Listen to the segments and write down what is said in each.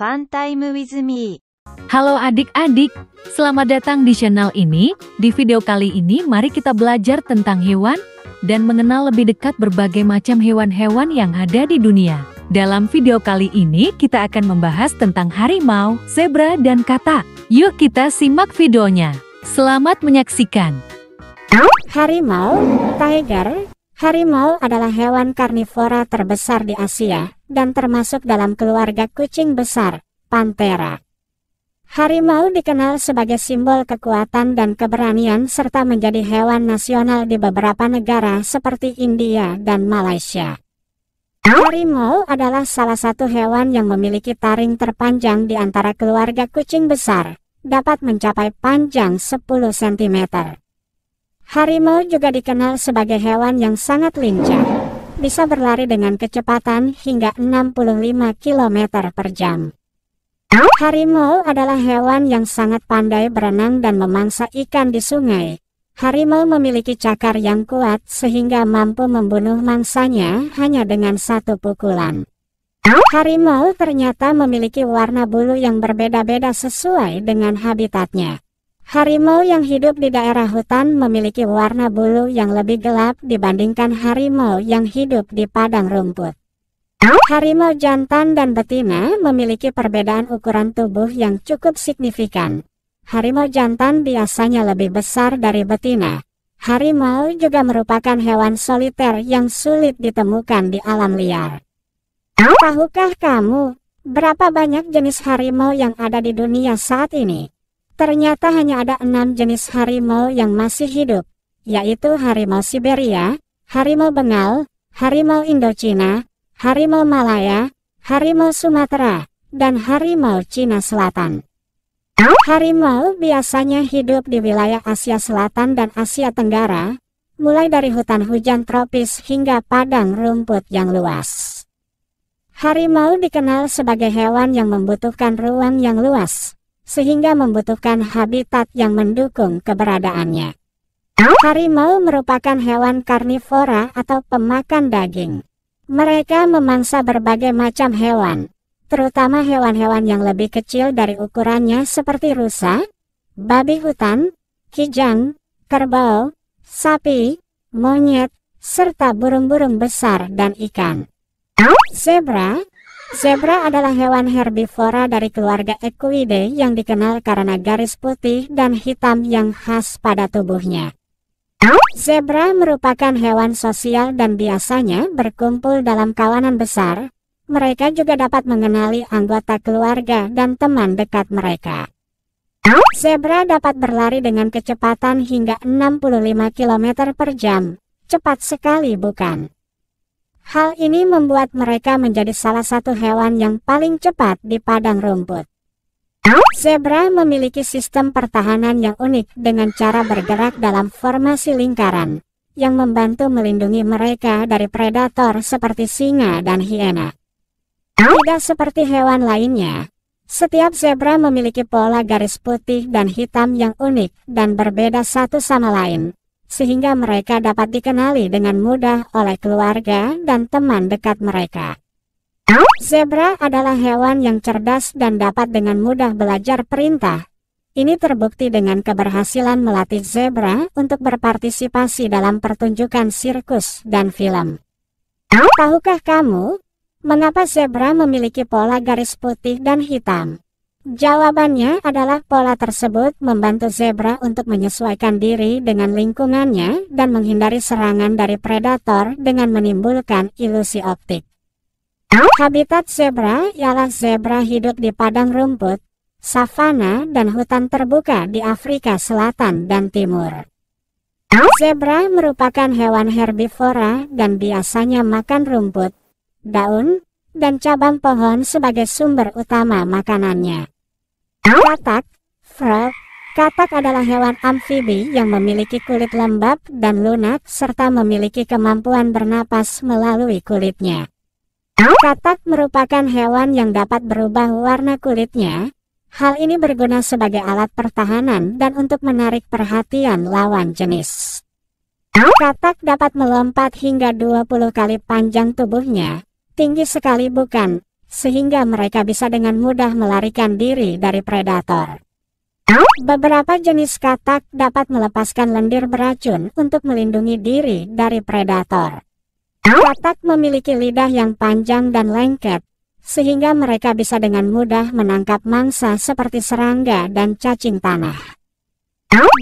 Fun Time with Me. Halo adik-adik, selamat datang di channel ini. Di video kali ini mari kita belajar tentang hewan dan mengenal lebih dekat berbagai macam hewan-hewan yang ada di dunia. Dalam video kali ini kita akan membahas tentang harimau, zebra, dan kata. Yuk kita simak videonya. Selamat menyaksikan. Harimau, tiger. Harimau adalah hewan karnivora terbesar di Asia dan termasuk dalam keluarga kucing besar, Panthera. Harimau dikenal sebagai simbol kekuatan dan keberanian serta menjadi hewan nasional di beberapa negara seperti India dan Malaysia. Harimau adalah salah satu hewan yang memiliki taring terpanjang di antara keluarga kucing besar, dapat mencapai panjang 10 cm. Harimau juga dikenal sebagai hewan yang sangat lincah bisa berlari dengan kecepatan hingga 65 km per jam. Harimau adalah hewan yang sangat pandai berenang dan memangsa ikan di sungai. Harimau memiliki cakar yang kuat sehingga mampu membunuh mangsanya hanya dengan satu pukulan. Harimau ternyata memiliki warna bulu yang berbeda-beda sesuai dengan habitatnya. Harimau yang hidup di daerah hutan memiliki warna bulu yang lebih gelap dibandingkan harimau yang hidup di padang rumput. Harimau jantan dan betina memiliki perbedaan ukuran tubuh yang cukup signifikan. Harimau jantan biasanya lebih besar dari betina. Harimau juga merupakan hewan soliter yang sulit ditemukan di alam liar. Tahukah kamu berapa banyak jenis harimau yang ada di dunia saat ini? Ternyata hanya ada enam jenis harimau yang masih hidup, yaitu harimau Siberia, harimau Bengal, harimau Indochina, harimau Malaya, harimau Sumatera, dan harimau Cina Selatan. Harimau biasanya hidup di wilayah Asia Selatan dan Asia Tenggara, mulai dari hutan hujan tropis hingga padang rumput yang luas. Harimau dikenal sebagai hewan yang membutuhkan ruang yang luas, sehingga membutuhkan habitat yang mendukung keberadaannya. Harimau merupakan hewan karnivora atau pemakan daging. Mereka memangsa berbagai macam hewan, terutama hewan-hewan yang lebih kecil dari ukurannya seperti rusa, babi hutan, kijang, kerbau, sapi, monyet, serta burung-burung besar dan ikan. Zebra, Zebra adalah hewan herbivora dari keluarga Equidae yang dikenal karena garis putih dan hitam yang khas pada tubuhnya. Zebra merupakan hewan sosial dan biasanya berkumpul dalam kawanan besar. Mereka juga dapat mengenali anggota keluarga dan teman dekat mereka. Zebra dapat berlari dengan kecepatan hingga 65 km per jam. Cepat sekali bukan? Hal ini membuat mereka menjadi salah satu hewan yang paling cepat di padang rumput. Zebra memiliki sistem pertahanan yang unik dengan cara bergerak dalam formasi lingkaran, yang membantu melindungi mereka dari predator seperti singa dan hiena. Tidak seperti hewan lainnya, setiap zebra memiliki pola garis putih dan hitam yang unik dan berbeda satu sama lain, sehingga mereka dapat dikenali dengan mudah oleh keluarga dan teman dekat mereka. Zebra adalah hewan yang cerdas dan dapat dengan mudah belajar perintah. Ini terbukti dengan keberhasilan melatih zebra untuk berpartisipasi dalam pertunjukan sirkus dan film. Tahukah kamu mengapa zebra memiliki pola garis putih dan hitam? Jawabannya adalah pola tersebut membantu zebra untuk menyesuaikan diri dengan lingkungannya dan menghindari serangan dari predator dengan menimbulkan ilusi optik. Habitat zebra ialah zebra hidup di padang rumput, savana, dan hutan terbuka di Afrika Selatan dan Timur. Zebra merupakan hewan herbivora dan biasanya makan rumput, daun, dan cabang pohon sebagai sumber utama makanannya. Katak, frog, katak adalah hewan amfibi yang memiliki kulit lembab dan lunak serta memiliki kemampuan bernapas melalui kulitnya. Katak merupakan hewan yang dapat berubah warna kulitnya. Hal ini berguna sebagai alat pertahanan dan untuk menarik perhatian lawan jenis. Katak dapat melompat hingga 20 kali panjang tubuhnya, tinggi sekali bukan? Sehingga mereka bisa dengan mudah melarikan diri dari predator. Beberapa jenis katak dapat melepaskan lendir beracun untuk melindungi diri dari predator. Katak memiliki lidah yang panjang dan lengket, sehingga mereka bisa dengan mudah menangkap mangsa seperti serangga dan cacing tanah.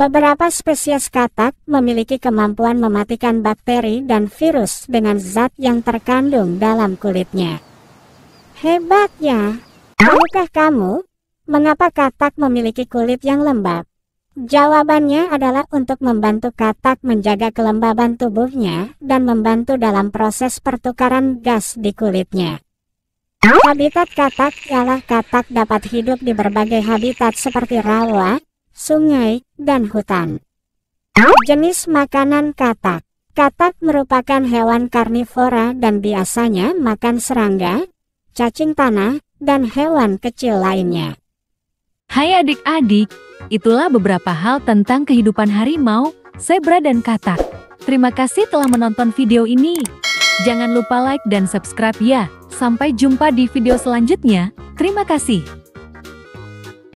Beberapa spesies katak memiliki kemampuan mematikan bakteri dan virus dengan zat yang terkandung dalam kulitnya. Hebat ya! Tahukah kamu mengapa katak memiliki kulit yang lembab? Jawabannya adalah untuk membantu katak menjaga kelembaban tubuhnya dan membantu dalam proses pertukaran gas di kulitnya. Habitat katak ialah katak dapat hidup di berbagai habitat seperti rawa, sungai, dan hutan. Jenis makanan katak Katak merupakan hewan karnivora dan biasanya makan serangga, cacing tanah, dan hewan kecil lainnya. Hai adik-adik, itulah beberapa hal tentang kehidupan harimau, zebra, dan katak. Terima kasih telah menonton video ini. Jangan lupa like dan subscribe ya. Sampai jumpa di video selanjutnya. Terima kasih.